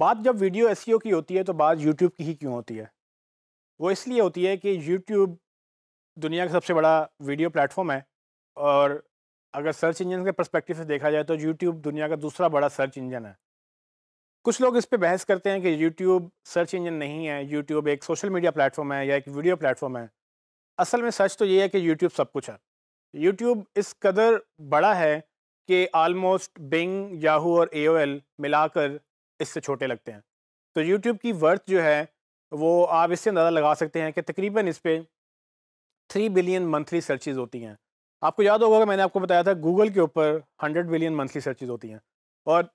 बात जब video S की होती है तो बात यूट्यूब की ही क्यों होती है वो इसलिए होती है कि यूट्यूब दुनिया का सबसे बड़ा वीडियो प्लेटफॉर्म है और अगर सर्च इंजन के परस्पेक्टिव से देखा जाए तो यूट्यूब दुनिया का दूसरा बड़ा सर्च इंजन है कुछ लोग इस पर बहस करते हैं कि यूट्यूब सर्च इंजन नहीं है यूट्यूब एक सोशल मीडिया प्लेटफॉर्म है या एक वीडियो प्लेटफॉर्म है असल में सच तो ये है कि यूट्यूब सब कुछ है यूट्यूब इस कदर बड़ा है कि आलमोस्ट बिंग याहू और ए मिलाकर इससे छोटे लगते हैं तो यूट्यूब की वर्थ जो है वो आप इससे अंदाज़ा लगा सकते हैं कि तकरीबन इस पर थ्री बिलियन मंथली सर्चिज़ होती हैं आपको याद होगा कि मैंने आपको बताया था गूगल के ऊपर हंड्रेड बिलियन मंथली सर्चिज़ होती हैं और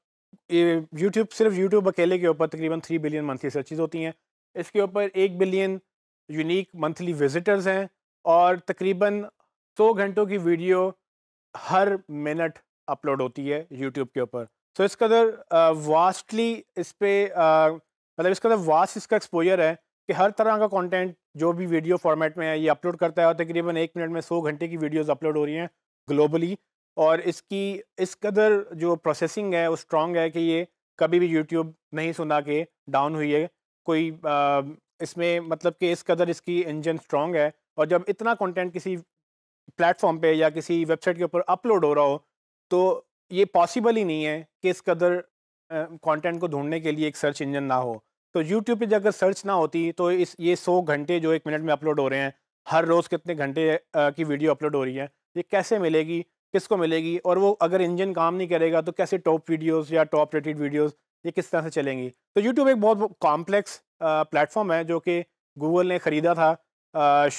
यूट्यूब सिर्फ यूट्यूब अकेले के ऊपर तकरीबन थ्री बिलियन मंथली सर्चिज़ होती हैं इसके ऊपर एक बिलियन यूनिक मंथली विजिटर्स हैं और तकरीबन सौ घंटों की वीडियो हर मिनट अपलोड होती है यूट्यूब के ऊपर सो इस कदर वास्टली इस पर मतलब इसका अंदर वास्ट इसका एक्सपोजर है कि हर तरह का कंटेंट जो भी वीडियो फॉर्मेट में है ये अपलोड करता है और तकरीबन एक मिनट में सौ घंटे की वीडियोस अपलोड हो रही हैं ग्लोबली और इसकी इस कदर जो प्रोसेसिंग है वो स्ट्रॉन्ग है कि ये कभी भी यूट्यूब नहीं सुना के डाउन हुई है कोई आ, इसमें मतलब कि इस कदर इसकी इंजन स्ट्रॉन्ग है और जब इतना कॉन्टेंट किसी प्लेटफॉर्म पर या किसी वेबसाइट के ऊपर अपलोड हो रहा हो तो ये पॉसिबल ही नहीं है कि इस कदर कंटेंट को ढूंढने के लिए एक सर्च इंजन ना हो तो यूट्यूब पे अगर सर्च ना होती तो इस ये सौ घंटे जो एक मिनट में अपलोड हो रहे हैं हर रोज़ कितने घंटे की वीडियो अपलोड हो रही है ये कैसे मिलेगी किसको मिलेगी और वो अगर इंजन काम नहीं करेगा तो कैसे टॉप वीडियोस या टॉप रेटेड वीडियोस ये किस तरह से चलेंगी तो यूट्यूब एक बहुत कॉम्प्लेक्स प्लेटफॉर्म है जो कि गूगल ने ख़रीदा था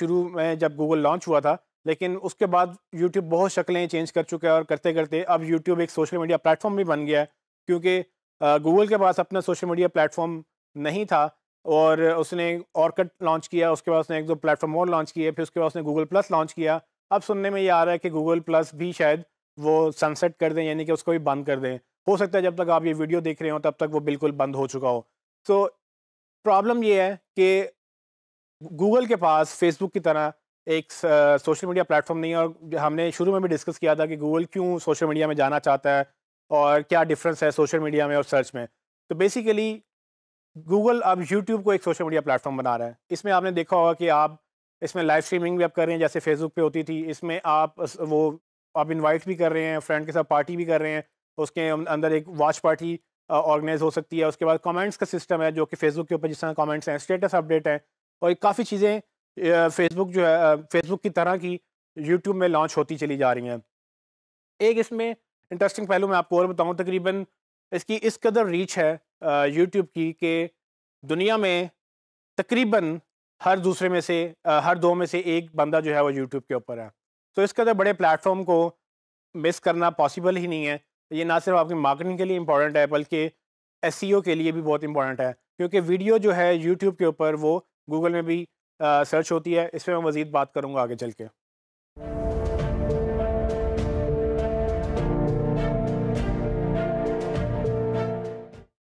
शुरू में जब गूगल लॉन्च हुआ था लेकिन उसके बाद यूट्यूब बहुत शक्लें चेंज कर चुका है और करते करते अब यूट्यूब एक सोशल मीडिया प्लेटफॉर्म भी बन गया है क्योंकि गूगल के पास अपना सोशल मीडिया प्लेटफॉर्म नहीं था और उसने ऑर्कट लॉन्च किया उसके बाद उसने एक दो प्लेटफॉर्म और लॉन्च किए फिर उसके बाद उसने गूगल प्लस लॉन्च किया अब सुनने में ये आ रहा है कि गूगल प्लस भी शायद वो सनसेट कर दें यानी कि उसको भी बंद कर दें हो सकता है जब तक आप ये वीडियो देख रहे हो तब तक वो बिल्कुल बंद हो चुका हो तो प्रॉब्लम ये है कि गूगल के पास फेसबुक की तरह एक सोशल मीडिया प्लेटफॉर्म नहीं है और हमने शुरू में भी डिस्कस किया था कि गूगल क्यों सोशल मीडिया में जाना चाहता है और क्या डिफरेंस है सोशल मीडिया में और सर्च में तो बेसिकली गूगल अब यूट्यूब को एक सोशल मीडिया प्लेटफॉर्म बना रहा है इसमें आपने देखा होगा कि आप इसमें लाइव स्ट्रीमिंग भी आप कर रहे हैं जैसे फेसबुक पर होती थी इसमें आप वो आप इन्वाइट भी कर रहे हैं फ्रेंड के साथ पार्टी भी कर रहे हैं उसके अं, अंदर एक वॉच पार्टी ऑर्गेनाइज हो सकती है उसके बाद कमेंट्स का सिस्टम है जो कि फेसबुक के ऊपर जिस तरह कॉमेंट्स हैं स्टेटस अपडेट हैं और काफ़ी चीज़ें फेसबुक जो है फेसबुक की तरह की यूट्यूब में लॉन्च होती चली जा रही हैं एक इसमें इंटरेस्टिंग पहलू मैं आपको और बताऊँ तकरीबन इसकी इस कदर रीच है यूट्यूब की कि दुनिया में तकरीबन हर दूसरे में से हर दो में से एक बंदा जो है वो यूट्यूब के ऊपर है तो इस कदर बड़े प्लेटफॉर्म को मिस करना पॉसिबल ही नहीं है ये ना सिर्फ आपकी मार्केटिंग के लिए इंपॉर्टेंट है बल्कि एस के लिए भी बहुत इंपॉर्टेंट है क्योंकि वीडियो जो है यूट्यूब के ऊपर वो गूगल में भी सर्च होती है इस पर मैं मज़ीद बात करूँगा आगे चल के